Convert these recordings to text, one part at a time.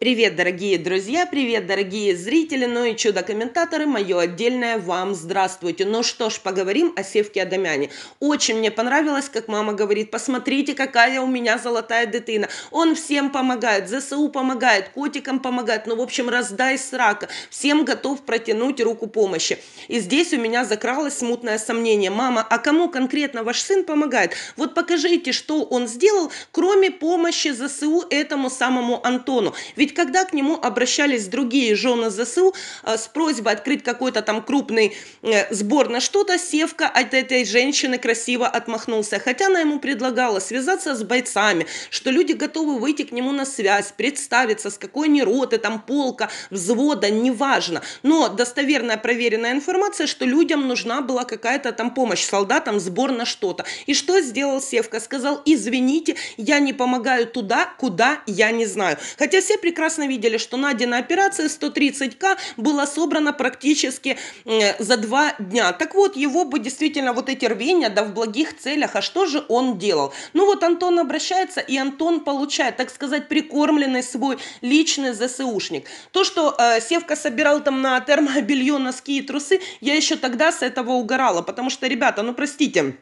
Привет, дорогие друзья, привет, дорогие зрители, ну и чудо-комментаторы, мое отдельное вам здравствуйте. Ну что ж, поговорим о Севке Адамяне. Очень мне понравилось, как мама говорит, посмотрите, какая у меня золотая дитина. Он всем помогает, ЗСУ помогает, котикам помогает, ну в общем, раздай срака. Всем готов протянуть руку помощи. И здесь у меня закралось смутное сомнение. Мама, а кому конкретно ваш сын помогает? Вот покажите, что он сделал, кроме помощи ЗСУ этому самому Антону. Ведь ведь когда к нему обращались другие жены ЗСУ э, с просьбой открыть какой-то там крупный э, сбор на что-то, Севка от этой женщины красиво отмахнулся. Хотя она ему предлагала связаться с бойцами, что люди готовы выйти к нему на связь, представиться, с какой они роты, там полка, взвода, неважно. Но достоверная проверенная информация, что людям нужна была какая-то там помощь солдатам, сбор на что-то. И что сделал Севка? Сказал, извините, я не помогаю туда, куда я не знаю. Хотя все прекрасно прекрасно видели, что Наде на операции 130к было собрано практически э, за два дня. Так вот, его бы действительно вот эти рвения, да в благих целях, а что же он делал? Ну вот Антон обращается, и Антон получает, так сказать, прикормленный свой личный ЗСУшник. То, что э, Севка собирал там на термобелье носки и трусы, я еще тогда с этого угорала, потому что, ребята, ну простите,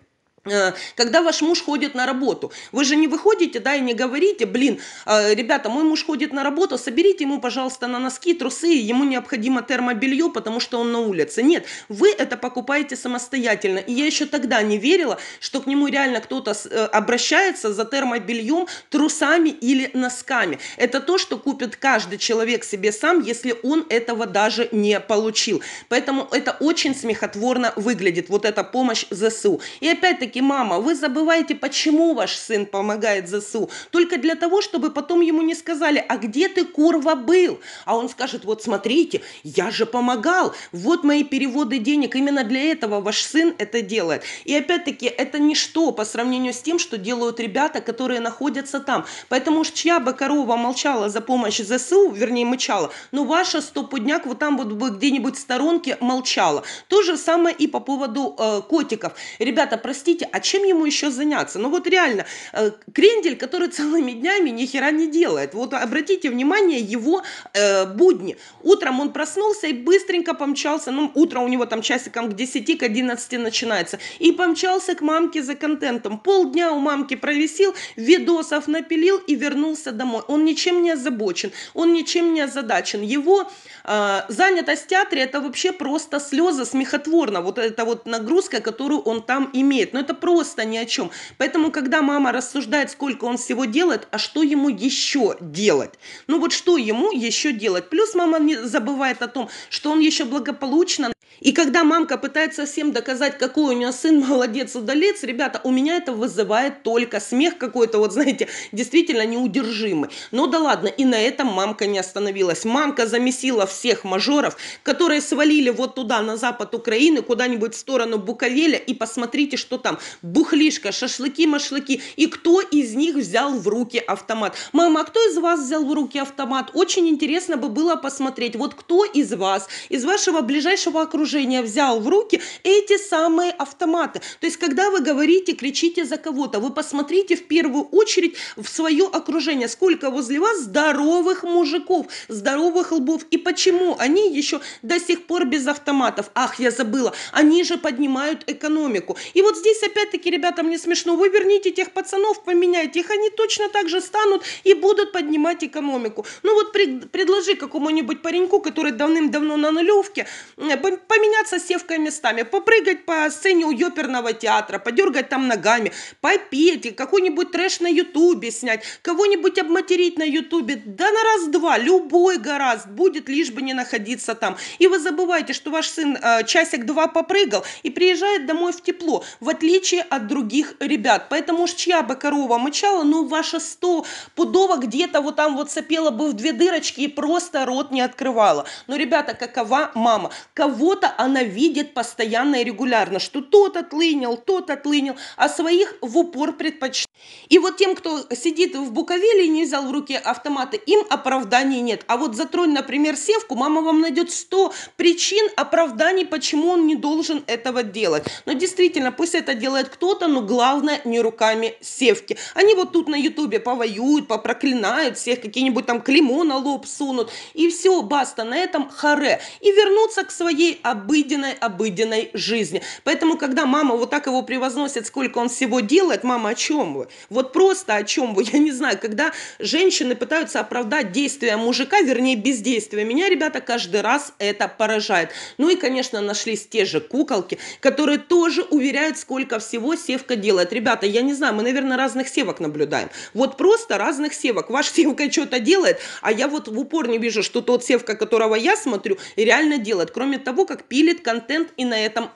Э, когда ваш муж ходит на работу. Вы же не выходите, да, и не говорите, блин, э, ребята, мой муж ходит на работу, соберите ему, пожалуйста, на носки, трусы, ему необходимо термобелье, потому что он на улице. Нет, вы это покупаете самостоятельно. И я еще тогда не верила, что к нему реально кто-то э, обращается за термобельем, трусами или носками. Это то, что купит каждый человек себе сам, если он этого даже не получил. Поэтому это очень смехотворно выглядит, вот эта помощь ЗСУ. И опять-таки, все мама, вы забываете, почему ваш сын помогает ЗСУ. Только для того, чтобы потом ему не сказали, а где ты, курва, был? А он скажет, вот смотрите, я же помогал, вот мои переводы денег, именно для этого ваш сын это делает. И опять-таки, это ничто по сравнению с тем, что делают ребята, которые находятся там. Поэтому уж чья бы корова молчала за помощь ЗСУ, вернее, мычала, но ваша стопудняк вот там вот бы где-нибудь в сторонке молчала. То же самое и по поводу э, котиков. Ребята, простите, а чем ему еще заняться? Ну вот реально, э, крендель, который целыми днями ни хера не делает. Вот обратите внимание, его э, будни. Утром он проснулся и быстренько помчался. Ну, утро у него там часиком к 10, к 11 начинается. И помчался к мамке за контентом. Полдня у мамки провисил, видосов напилил и вернулся домой. Он ничем не озабочен, он ничем не озадачен. Его э, занятость в театре это вообще просто слезы смехотворно. Вот эта вот нагрузка, которую он там имеет. Но это просто ни о чем. Поэтому, когда мама рассуждает, сколько он всего делает, а что ему еще делать? Ну вот что ему еще делать? Плюс мама не забывает о том, что он еще благополучно и когда мамка пытается всем доказать, какой у нее сын молодец, удалец, ребята, у меня это вызывает только смех какой-то, вот знаете, действительно неудержимый. Но ну да ладно, и на этом мамка не остановилась. Мамка замесила всех мажоров, которые свалили вот туда, на запад Украины, куда-нибудь в сторону Буковеля, и посмотрите, что там. Бухлишка, шашлыки, машлыки. И кто из них взял в руки автомат? Мама, а кто из вас взял в руки автомат? Очень интересно бы было посмотреть, вот кто из вас, из вашего ближайшего окружения, окружения взял в руки эти самые автоматы. То есть, когда вы говорите, кричите за кого-то, вы посмотрите в первую очередь в свое окружение, сколько возле вас здоровых мужиков, здоровых лбов, и почему они еще до сих пор без автоматов. Ах, я забыла, они же поднимают экономику. И вот здесь опять-таки, ребята, мне смешно, вы верните тех пацанов, поменяйте их, они точно так же станут и будут поднимать экономику. Ну вот пред, предложи какому-нибудь пареньку, который давным-давно на нулевке, э, поменяться севкой местами, попрыгать по сцене у ёперного театра, подергать там ногами, попеть, какой-нибудь трэш на ютубе снять, кого-нибудь обматерить на ютубе, да на раз-два, любой гораздо будет, лишь бы не находиться там. И вы забываете, что ваш сын э, часик-два попрыгал и приезжает домой в тепло, в отличие от других ребят. Поэтому уж чья бы корова мычала, ну ваша сто пудова где-то вот там вот сопела бы в две дырочки и просто рот не открывала. Но, ребята, какова мама? Кого что-то она видит постоянно и регулярно, что тот отлынил, тот отлынил, а своих в упор предпочитает. И вот тем, кто сидит в Буковеле и не взял в руки автоматы, им оправданий нет. А вот затронь, например, Севку, мама вам найдет 100 причин, оправданий, почему он не должен этого делать. Но действительно, пусть это делает кто-то, но главное не руками Севки. Они вот тут на Ютубе повоюют, попроклинают всех, какие-нибудь там клеймо на лоб сунут, и все, баста, на этом харе. И вернуться к своей обыденной, обыденной жизни. Поэтому, когда мама вот так его превозносит, сколько он всего делает, мама, о чем вы? Вот просто о чем вы? Я не знаю, когда женщины пытаются оправдать действия мужика, вернее, бездействия, Меня, ребята, каждый раз это поражает. Ну и, конечно, нашлись те же куколки, которые тоже уверяют, сколько всего севка делает. Ребята, я не знаю, мы, наверное, разных севок наблюдаем. Вот просто разных севок. Ваш севка что-то делает, а я вот в упор не вижу, что тот севка, которого я смотрю, реально делает. Кроме того, как как пилит контент и на этом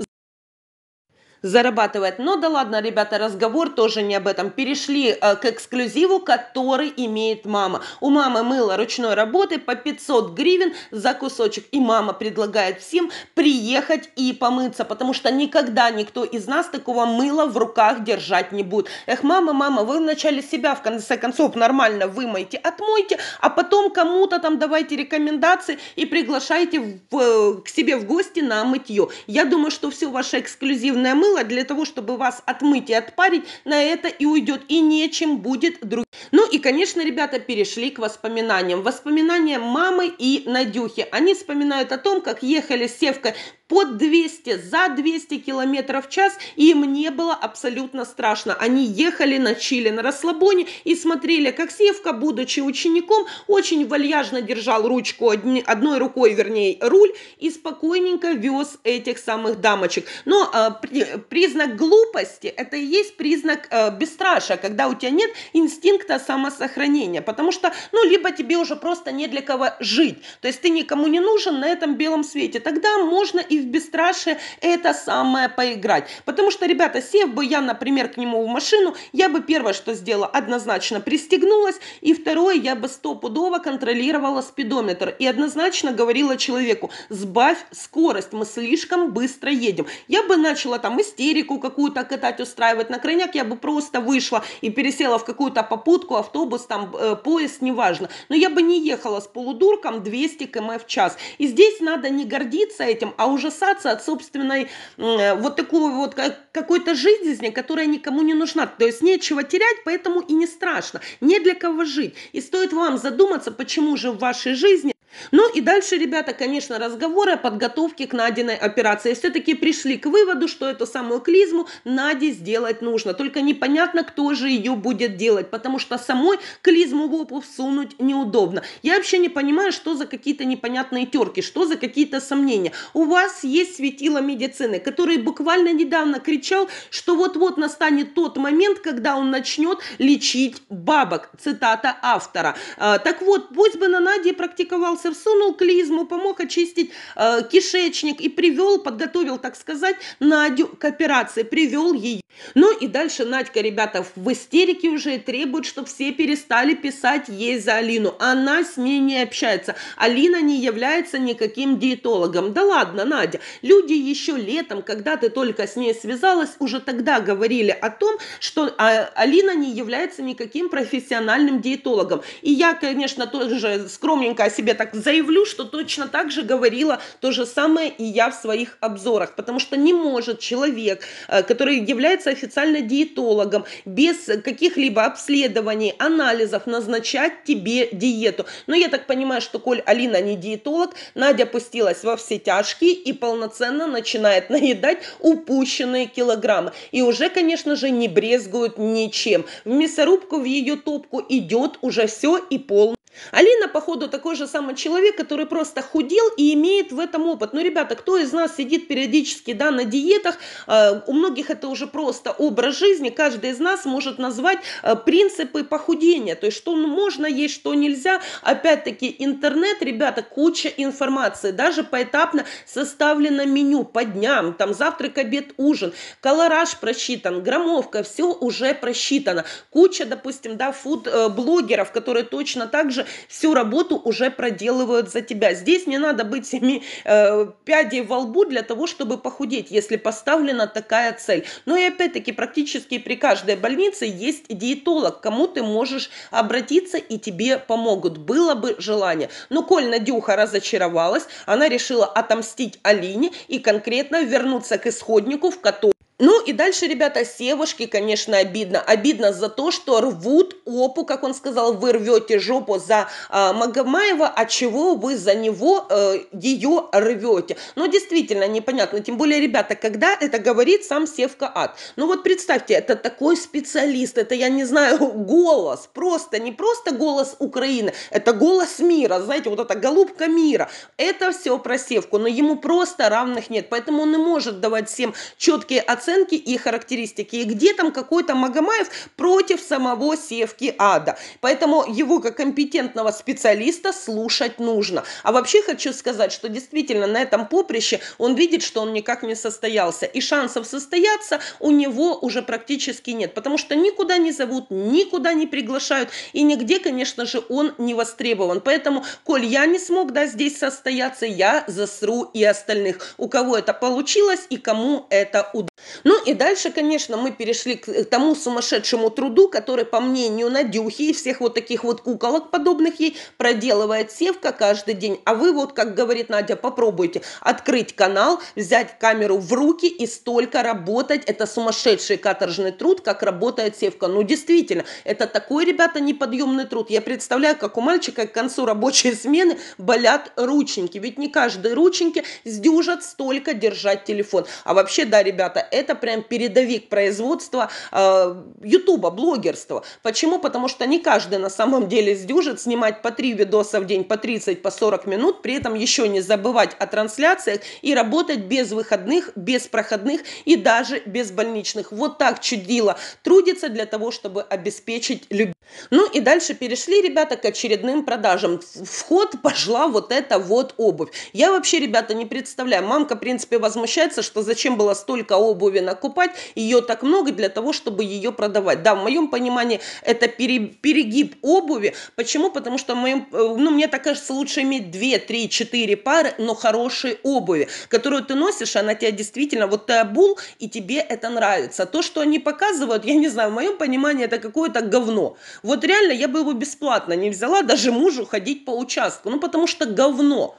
зарабатывает. Но да ладно, ребята, разговор тоже не об этом. Перешли э, к эксклюзиву, который имеет мама. У мамы мыло ручной работы по 500 гривен за кусочек. И мама предлагает всем приехать и помыться, потому что никогда никто из нас такого мыла в руках держать не будет. Эх, мама, мама, вы вначале себя в конце концов нормально вымойте, отмойте, а потом кому-то там давайте рекомендации и приглашайте в, э, к себе в гости на мытье. Я думаю, что все ваше эксклюзивное мыло мыло для того, чтобы вас отмыть и отпарить, на это и уйдет, и нечем будет друг Ну и, конечно, ребята, перешли к воспоминаниям. Воспоминания мамы и Надюхи. Они вспоминают о том, как ехали с Севкой под 200, за 200 километров в час, и им не было абсолютно страшно. Они ехали, на Чили на расслабоне и смотрели, как Севка, будучи учеником, очень вальяжно держал ручку, одной рукой, вернее, руль, и спокойненько вез этих самых дамочек. Но э, при, признак глупости – это и есть признак э, бесстрашия, когда у тебя нет инстинкта самосохранения, потому что, ну, либо тебе уже просто не для кого жить, то есть ты никому не нужен на этом белом свете, тогда можно и и в бесстрашие это самое поиграть. Потому что, ребята, сев бы я, например, к нему в машину, я бы первое, что сделала, однозначно пристегнулась, и второе, я бы стопудово контролировала спидометр и однозначно говорила человеку, сбавь скорость, мы слишком быстро едем. Я бы начала там истерику какую-то катать, устраивать на крайняк, я бы просто вышла и пересела в какую-то попутку, автобус, там, э, поезд, неважно. Но я бы не ехала с полудурком 200 км в час. И здесь надо не гордиться этим, а уже ужасаться от собственной э, вот такой вот какой-то жизни, которая никому не нужна. То есть нечего терять, поэтому и не страшно. Не для кого жить. И стоит вам задуматься, почему же в вашей жизни ну и дальше, ребята, конечно, разговоры о подготовке к Надиной операции. Все-таки пришли к выводу, что эту самую клизму Наде сделать нужно. Только непонятно, кто же ее будет делать, потому что самой клизму в опу всунуть неудобно. Я вообще не понимаю, что за какие-то непонятные терки, что за какие-то сомнения. У вас есть светило медицины, который буквально недавно кричал, что вот-вот настанет тот момент, когда он начнет лечить бабок. Цитата автора. А, так вот, пусть бы на Наде практиковал вернулся, всунул клизму, помог очистить э, кишечник и привел, подготовил, так сказать, Надю к операции, привел ее. Ну и дальше Надька, ребята, в истерике уже требует, чтобы все перестали писать ей за Алину. Она с ней не общается. Алина не является никаким диетологом. Да ладно, Надя, люди еще летом, когда ты только с ней связалась, уже тогда говорили о том, что а, Алина не является никаким профессиональным диетологом. И я, конечно, тоже скромненько о себе так так заявлю, что точно так же говорила то же самое и я в своих обзорах, потому что не может человек, э, который является официально диетологом, без каких-либо обследований, анализов назначать тебе диету. Но я так понимаю, что коль Алина не диетолог, Надя пустилась во все тяжкие и полноценно начинает наедать упущенные килограммы. И уже, конечно же, не брезгуют ничем. В мясорубку, в ее топку идет уже все и полностью Алина, походу, такой же самый человек, который просто худел и имеет в этом опыт. Ну, ребята, кто из нас сидит периодически да, на диетах? Э, у многих это уже просто образ жизни. Каждый из нас может назвать э, принципы похудения. То есть, что можно есть, что нельзя. Опять-таки, интернет, ребята, куча информации. Даже поэтапно составлено меню по дням. Там завтрак, обед, ужин. Колораж просчитан, граммовка, все уже просчитано. Куча, допустим, да, фуд-блогеров, э, которые точно так же всю работу уже проделывают за тебя. Здесь не надо быть семи э, пядей во лбу для того, чтобы похудеть, если поставлена такая цель. Но и опять-таки практически при каждой больнице есть диетолог, кому ты можешь обратиться и тебе помогут. Было бы желание. Но коль Надюха разочаровалась, она решила отомстить Алине и конкретно вернуться к исходнику, в котором ну и дальше, ребята, Севушки, конечно, обидно. Обидно за то, что рвут опу, как он сказал, вы рвете жопу за э, Магомаева, а чего вы за него э, ее рвете? Но ну, действительно непонятно. Тем более, ребята, когда это говорит сам Севка Ад. Ну вот представьте, это такой специалист, это, я не знаю, голос. Просто, не просто голос Украины, это голос мира. Знаете, вот эта голубка мира. Это все про Севку, но ему просто равных нет. Поэтому он не может давать всем четкие оценки оценки и характеристики. И где там какой-то Магомаев против самого Севки Ада. Поэтому его как компетентного специалиста слушать нужно. А вообще хочу сказать, что действительно на этом поприще он видит, что он никак не состоялся. И шансов состояться у него уже практически нет. Потому что никуда не зовут, никуда не приглашают. И нигде, конечно же, он не востребован. Поэтому, коль я не смог да, здесь состояться, я засру и остальных. У кого это получилось и кому это удалось. Ну и дальше, конечно, мы перешли к э, тому сумасшедшему труду, который, по мнению Надюхи и всех вот таких вот куколок подобных ей, проделывает Севка каждый день. А вы вот, как говорит Надя, попробуйте открыть канал, взять камеру в руки и столько работать. Это сумасшедший каторжный труд, как работает Севка. Ну действительно, это такой, ребята, неподъемный труд. Я представляю, как у мальчика к концу рабочей смены болят рученьки. Ведь не каждый рученьки сдюжат столько держать телефон. А вообще, да, ребята, это это прям передовик производства э, ютуба, э, блогерства. Почему? Потому что не каждый на самом деле сдюжит снимать по 3 видоса в день, по 30, по 40 минут, при этом еще не забывать о трансляциях и работать без выходных, без проходных и даже без больничных. Вот так чудило трудится для того, чтобы обеспечить любовь. Ну и дальше перешли, ребята, к очередным продажам. Вход пошла вот эта вот обувь. Я вообще, ребята, не представляю. Мамка, в принципе, возмущается, что зачем было столько обуви Подмосковье накупать, ее так много для того, чтобы ее продавать. Да, в моем понимании это пере, перегиб обуви. Почему? Потому что в моем, э, ну, мне так кажется, лучше иметь 2, 3, 4 пары, но хорошей обуви, которую ты носишь, она тебя действительно, вот ты обул, и тебе это нравится. То, что они показывают, я не знаю, в моем понимании это какое-то говно. Вот реально я бы его бесплатно не взяла даже мужу ходить по участку, ну потому что говно.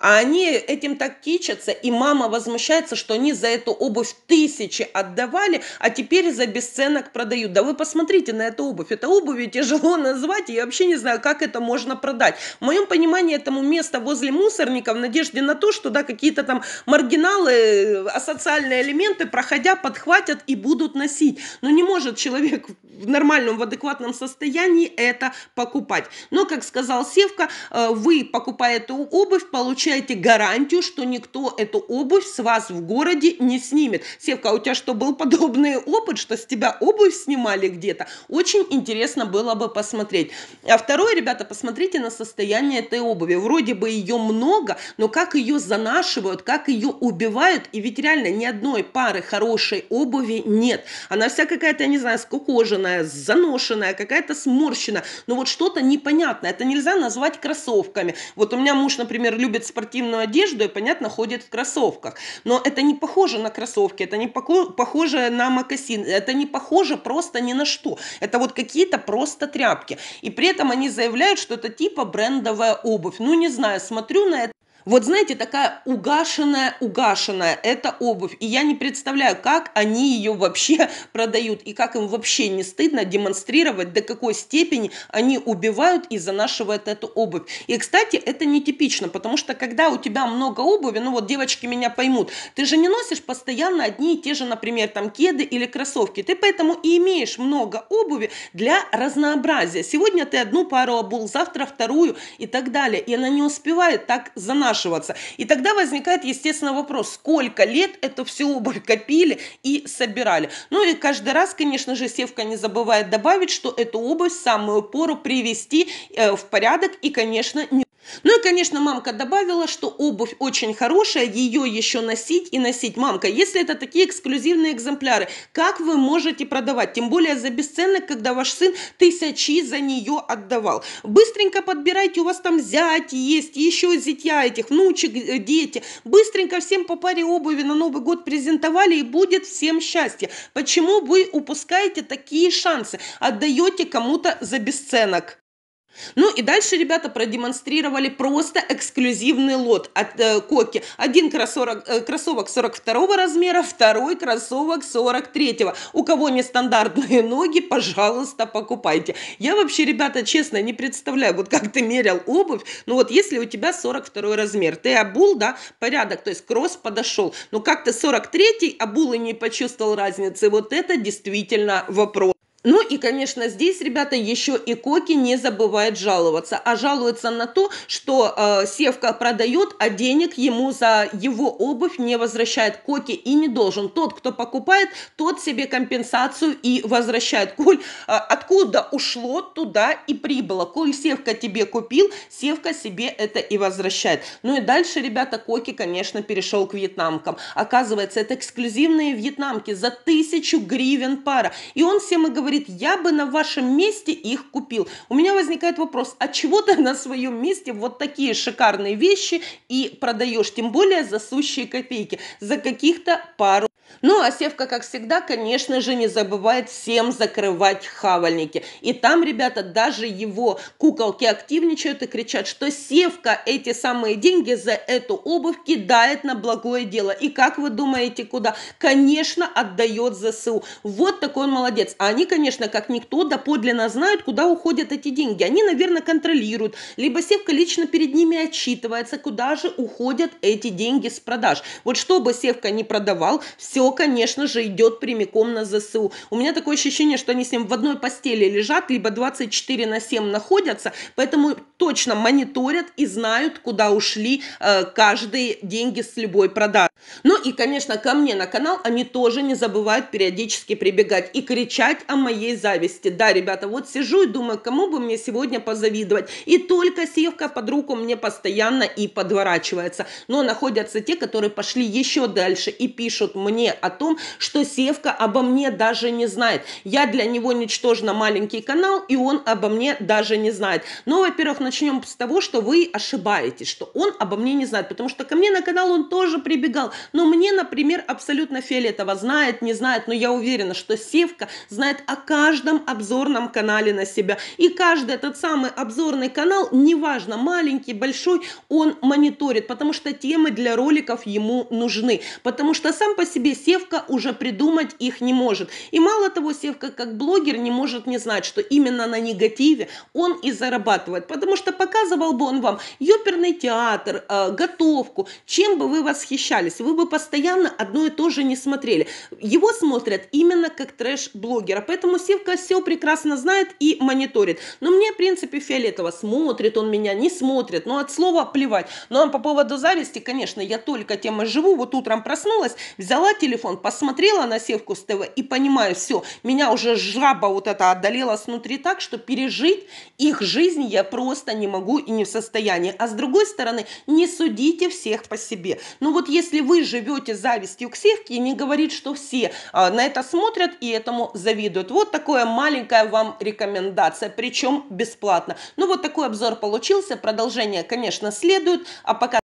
А они этим так кичатся, и мама возмущается, что они за эту обувь тысячи отдавали, а теперь за бесценок продают. Да вы посмотрите на эту обувь. Это обувь тяжело назвать, я вообще не знаю, как это можно продать. В моем понимании этому место возле мусорников в надежде на то, что да, какие-то там маргиналы, э, асоциальные элементы, проходя, подхватят и будут носить. Но не может человек в нормальном, в адекватном состоянии это покупать. Но, как сказал Севка, э, вы, покупая эту обувь, получаете получаете гарантию, что никто эту обувь с вас в городе не снимет. Севка, а у тебя что, был подобный опыт, что с тебя обувь снимали где-то? Очень интересно было бы посмотреть. А второе, ребята, посмотрите на состояние этой обуви. Вроде бы ее много, но как ее занашивают, как ее убивают. И ведь реально ни одной пары хорошей обуви нет. Она вся какая-то, я не знаю, скукоженная, заношенная, какая-то сморщенная. Но вот что-то непонятное. Это нельзя назвать кроссовками. Вот у меня муж, например, любит спортивные спортивную одежду и, понятно, ходит в кроссовках. Но это не похоже на кроссовки, это не похоже на макасин, это не похоже просто ни на что. Это вот какие-то просто тряпки. И при этом они заявляют, что это типа брендовая обувь. Ну, не знаю, смотрю на это вот знаете, такая угашенная, угашенная, эта обувь. И я не представляю, как они ее вообще продают, и как им вообще не стыдно демонстрировать, до какой степени они убивают и занашивают эту обувь. И, кстати, это нетипично, потому что когда у тебя много обуви, ну вот девочки меня поймут, ты же не носишь постоянно одни и те же, например, там кеды или кроссовки. Ты поэтому и имеешь много обуви для разнообразия. Сегодня ты одну пару обул, завтра вторую и так далее. И она не успевает так занашивать изнашиваться. И тогда возникает, естественно, вопрос, сколько лет эту всю обувь копили и собирали. Ну и каждый раз, конечно же, Севка не забывает добавить, что эту обувь в самую пору привести э, в порядок и, конечно, не ну и, конечно, мамка добавила, что обувь очень хорошая, ее еще носить и носить. Мамка, если это такие эксклюзивные экземпляры, как вы можете продавать? Тем более за бесценок, когда ваш сын тысячи за нее отдавал. Быстренько подбирайте, у вас там зять есть, еще зятья этих, внучек, э, дети. Быстренько всем по паре обуви на Новый год презентовали и будет всем счастье. Почему вы упускаете такие шансы? Отдаете кому-то за бесценок. Ну и дальше ребята продемонстрировали просто эксклюзивный лот от э, Коки. Один кроссовок, э, кроссовок 42 размера, второй кроссовок 43. -го. У кого нестандартные ноги, пожалуйста, покупайте. Я вообще, ребята, честно, не представляю, вот как ты мерял обувь. Ну вот если у тебя 42 размер, ты обул, да, порядок, то есть кросс подошел. Но как ты 43 обул и не почувствовал разницы, вот это действительно вопрос. Ну и, конечно, здесь, ребята, еще и Коки не забывает жаловаться, а жалуется на то, что э, Севка продает, а денег ему за его обувь не возвращает Коки и не должен. Тот, кто покупает, тот себе компенсацию и возвращает. Коль э, откуда ушло, туда и прибыло. Коль Севка тебе купил, Севка себе это и возвращает. Ну и дальше, ребята, Коки, конечно, перешел к вьетнамкам. Оказывается, это эксклюзивные вьетнамки за тысячу гривен пара. И он всем и говорит, говорит, я бы на вашем месте их купил. У меня возникает вопрос, а чего ты на своем месте вот такие шикарные вещи и продаешь, тем более за сущие копейки, за каких-то пару ну, а Севка, как всегда, конечно же, не забывает всем закрывать хавальники. И там, ребята, даже его куколки активничают и кричат, что Севка эти самые деньги за эту обувь кидает на благое дело. И как вы думаете, куда? Конечно, отдает ЗСУ. Вот такой он молодец. А они, конечно, конечно, как никто, доподлинно знают, куда уходят эти деньги. Они, наверное, контролируют, либо Севка лично перед ними отчитывается, куда же уходят эти деньги с продаж. Вот что бы Севка не продавал, все, конечно же, идет прямиком на ЗСУ. У меня такое ощущение, что они с ним в одной постели лежат, либо 24 на 7 находятся, поэтому точно мониторят и знают, куда ушли э, каждые деньги с любой продажи. Ну и, конечно, ко мне на канал они тоже не забывают периодически прибегать и кричать о моей зависти. Да, ребята, вот сижу и думаю, кому бы мне сегодня позавидовать. И только севка под руку мне постоянно и подворачивается. Но находятся те, которые пошли еще дальше и пишут мне о том, что севка обо мне даже не знает. Я для него ничтожно маленький канал, и он обо мне даже не знает. Но, во-первых, начнем с того, что вы ошибаетесь, что он обо мне не знает, потому что ко мне на канал он тоже прибегал. Но мне, например, абсолютно фиолетово знает, не знает, но я уверена, что Севка знает о каждом обзорном канале на себя. И каждый этот самый обзорный канал, неважно, маленький, большой, он мониторит, потому что темы для роликов ему нужны. Потому что сам по себе Севка уже придумать их не может. И мало того, Севка как блогер не может не знать, что именно на негативе он и зарабатывает. Потому что показывал бы он вам юперный театр, э, готовку, чем бы вы восхищались, вы бы постоянно одно и то же не смотрели. Его смотрят именно как трэш-блогера. Поэтому Мусивка все прекрасно знает и мониторит. Но мне, в принципе, фиолетово. Смотрит он меня, не смотрит. Но от слова плевать. Но ну, а по поводу зависти, конечно, я только тем и живу. Вот утром проснулась, взяла телефон, посмотрела на Севку с ТВ и понимаю, все, меня уже жаба вот эта одолела снутри так, что пережить их жизнь я просто не могу и не в состоянии. А с другой стороны, не судите всех по себе. Ну вот если вы живете завистью к Севке, не говорит, что все а, на это смотрят и этому завидуют. Вот такое маленькая вам рекомендация, причем бесплатно. Ну вот такой обзор получился, продолжение, конечно, следует. А пока